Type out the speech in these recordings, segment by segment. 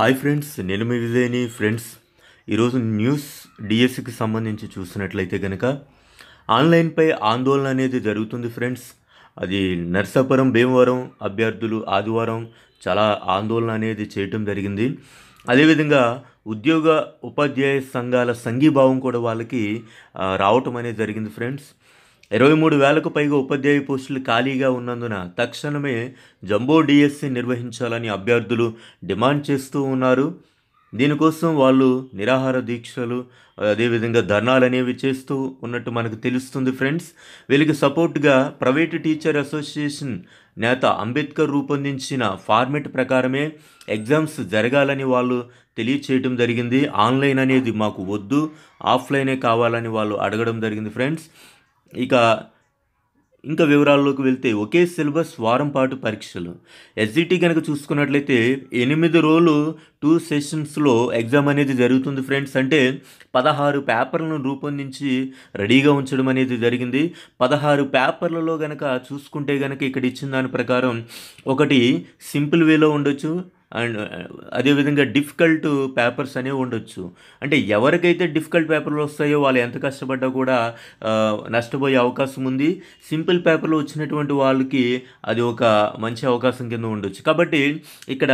hi friends నేను మీ విజయని friends ఈరోజు news డిఎస్సికి సంబంధించి చూసినట్లయితే కనుక ఆన్లైన్పై ఆందోళన అనేది జరుగుతుంది ఫ్రెండ్స్ అది నర్సాపురం భీమవరం అభ్యర్థులు ఆదివారం చాలా ఆందోళన అనేది చేయటం జరిగింది అదేవిధంగా ఉద్యోగ ఉపాధ్యాయ సంఘాల సంఘీభావం కూడా వాళ్ళకి రావటం అనేది జరిగింది ఫ్రెండ్స్ ఇరవై మూడు వేలకు పైగా ఉపాధ్యాయ పోస్టులు ఖాళీగా ఉన్నందున తక్షణమే జంబో డిఎస్సి నిర్వహించాలని అభ్యర్థులు డిమాండ్ చేస్తూ ఉన్నారు దీనికోసం వాళ్ళు నిరాహార దీక్షలు అదేవిధంగా ధర్నాలు అనేవి చేస్తూ ఉన్నట్టు మనకు తెలుస్తుంది ఫ్రెండ్స్ వీళ్ళకి సపోర్ట్గా ప్రైవేటు టీచర్ అసోసియేషన్ నేత అంబేద్కర్ రూపొందించిన ఫార్మెట్ ప్రకారమే ఎగ్జామ్స్ జరగాలని వాళ్ళు తెలియచేయడం జరిగింది ఆన్లైన్ అనేది మాకు వద్దు ఆఫ్లైనే కావాలని వాళ్ళు అడగడం జరిగింది ఫ్రెండ్స్ ఇక ఇంకా వివరాల్లోకి వెళ్తే ఒకే సిలబస్ వారం పాటు పరీక్షలు ఎస్జిటి కనుక e చూసుకున్నట్లయితే ఎనిమిది రోజులు టూ సెషన్స్లో ఎగ్జామ్ అనేది జరుగుతుంది ఫ్రెండ్స్ అంటే పదహారు పేపర్లను రూపొందించి రెడీగా ఉంచడం అనేది జరిగింది పదహారు పేపర్లలో కనుక చూసుకుంటే కనుక ఇక్కడ ఇచ్చిన దాని ప్రకారం ఒకటి సింపుల్ వేలో ఉండొచ్చు అండ్ అదేవిధంగా డిఫికల్ట్ పేపర్స్ అనేవి ఉండొచ్చు అంటే ఎవరికైతే డిఫికల్ట్ పేపర్లు వస్తాయో వాళ్ళు ఎంత కష్టపడ్డా కూడా నష్టపోయే అవకాశం ఉంది సింపుల్ పేపర్లు వచ్చినటువంటి వాళ్ళకి అది ఒక మంచి అవకాశం కింద ఉండొచ్చు కాబట్టి ఇక్కడ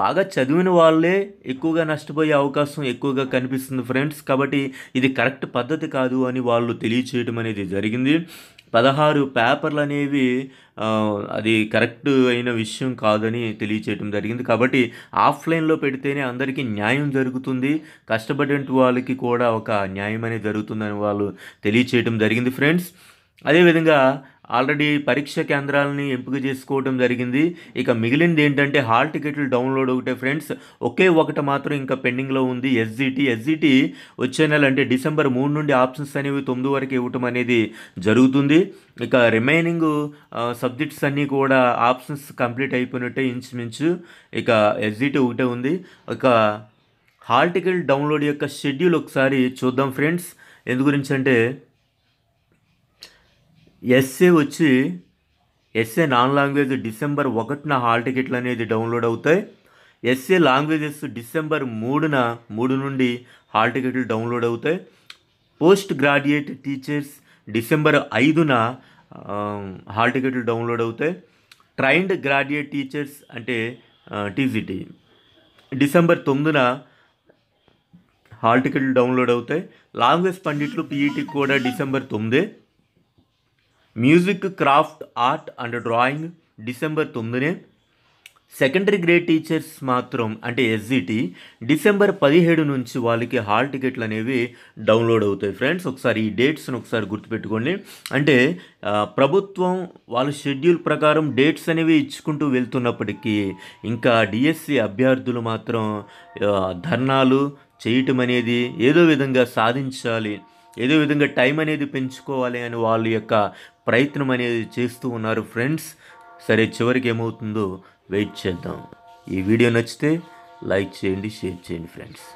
బాగా చదివిన వాళ్ళే ఎక్కువగా నష్టపోయే అవకాశం ఎక్కువగా కనిపిస్తుంది ఫ్రెండ్స్ కాబట్టి ఇది కరెక్ట్ పద్ధతి కాదు అని వాళ్ళు తెలియచేయడం అనేది జరిగింది పదహారు పేపర్లు అనేవి అది కరెక్ట్ అయిన విషయం కాదని తెలియచేయడం జరిగింది కాబట్టి ఆఫ్లైన్లో పెడితేనే అందరికీ న్యాయం జరుగుతుంది కష్టపడిన వాళ్ళకి కూడా ఒక న్యాయం అనేది జరుగుతుందని వాళ్ళు తెలియచేయడం జరిగింది ఫ్రెండ్స్ అదేవిధంగా ఆల్రెడీ పరీక్ష కేంద్రాలని ఎంపిక చేసుకోవడం జరిగింది ఇక మిగిలింది ఏంటంటే హాల్ టికెట్లు డౌన్లోడ్ ఒకటే ఫ్రెండ్స్ ఒకే ఒకటి మాత్రం ఇంకా పెండింగ్లో ఉంది ఎస్జీటీ ఎస్జీటీ వచ్చే నెల అంటే డిసెంబర్ మూడు నుండి ఆప్షన్స్ అనేవి తొమ్మిది వరకు ఇవ్వటం అనేది జరుగుతుంది ఇక రిమైనింగ్ సబ్జెక్ట్స్ అన్నీ కూడా ఆప్షన్స్ కంప్లీట్ అయిపోయినట్టే ఇంచుమించు ఇక ఎస్జీటీ ఒకటే ఉంది ఇక హాల్ టికెట్ డౌన్లోడ్ యొక్క షెడ్యూల్ ఒకసారి చూద్దాం ఫ్రెండ్స్ ఎందు గురించి అంటే ఎస్ఏ వచ్చి ఎస్ఏ నాన్ లాంగ్వేజ్ డిసెంబర్ ఒకటిన హాల్ టికెట్లు అనేది డౌన్లోడ్ అవుతాయి ఎస్ఏ లాంగ్వేజెస్ డిసెంబర్ మూడున మూడు నుండి హాల్ టికెట్లు డౌన్లోడ్ అవుతాయి పోస్ట్ గ్రాడ్యుయేట్ టీచర్స్ డిసెంబర్ ఐదున హాల్ టికెట్లు డౌన్లోడ్ అవుతాయి ట్రైన్డ్ గ్రాడ్యుయేట్ టీచర్స్ అంటే టీజీటీ డిసెంబర్ తొమ్మిదిన హాల్ టికెట్లు డౌన్లోడ్ అవుతాయి లాంగ్వేజ్ పండిట్లు పీఈటీ కూడా డిసెంబర్ తొమ్మిది music craft art and drawing December తొమ్మిదినే సెకండరీ గ్రేడ్ టీచర్స్ మాత్రం అంటే ఎస్జిటి డిసెంబర్ పదిహేడు నుంచి వాళ్ళకి హాల్ టికెట్లు అనేవి డౌన్లోడ్ అవుతాయి ఫ్రెండ్స్ ఒకసారి ఈ డేట్స్ని ఒకసారి గుర్తుపెట్టుకోండి అంటే ప్రభుత్వం వాళ్ళ షెడ్యూల్ ప్రకారం డేట్స్ అనేవి ఇచ్చుకుంటూ వెళ్తున్నప్పటికీ ఇంకా డిఎస్సి అభ్యర్థులు మాత్రం ధర్నాలు చేయటం అనేది ఏదో విధంగా సాధించాలి ఏదో విధంగా టైం అనేది పెంచుకోవాలి అని వాళ్ళ యొక్క ప్రయత్నం అనేది చేస్తూ ఉన్నారు ఫ్రెండ్స్ సరే చివరికి ఏమవుతుందో వెయిట్ చేద్దాం ఈ వీడియో నచ్చితే లైక్ చేయండి షేర్ చేయండి ఫ్రెండ్స్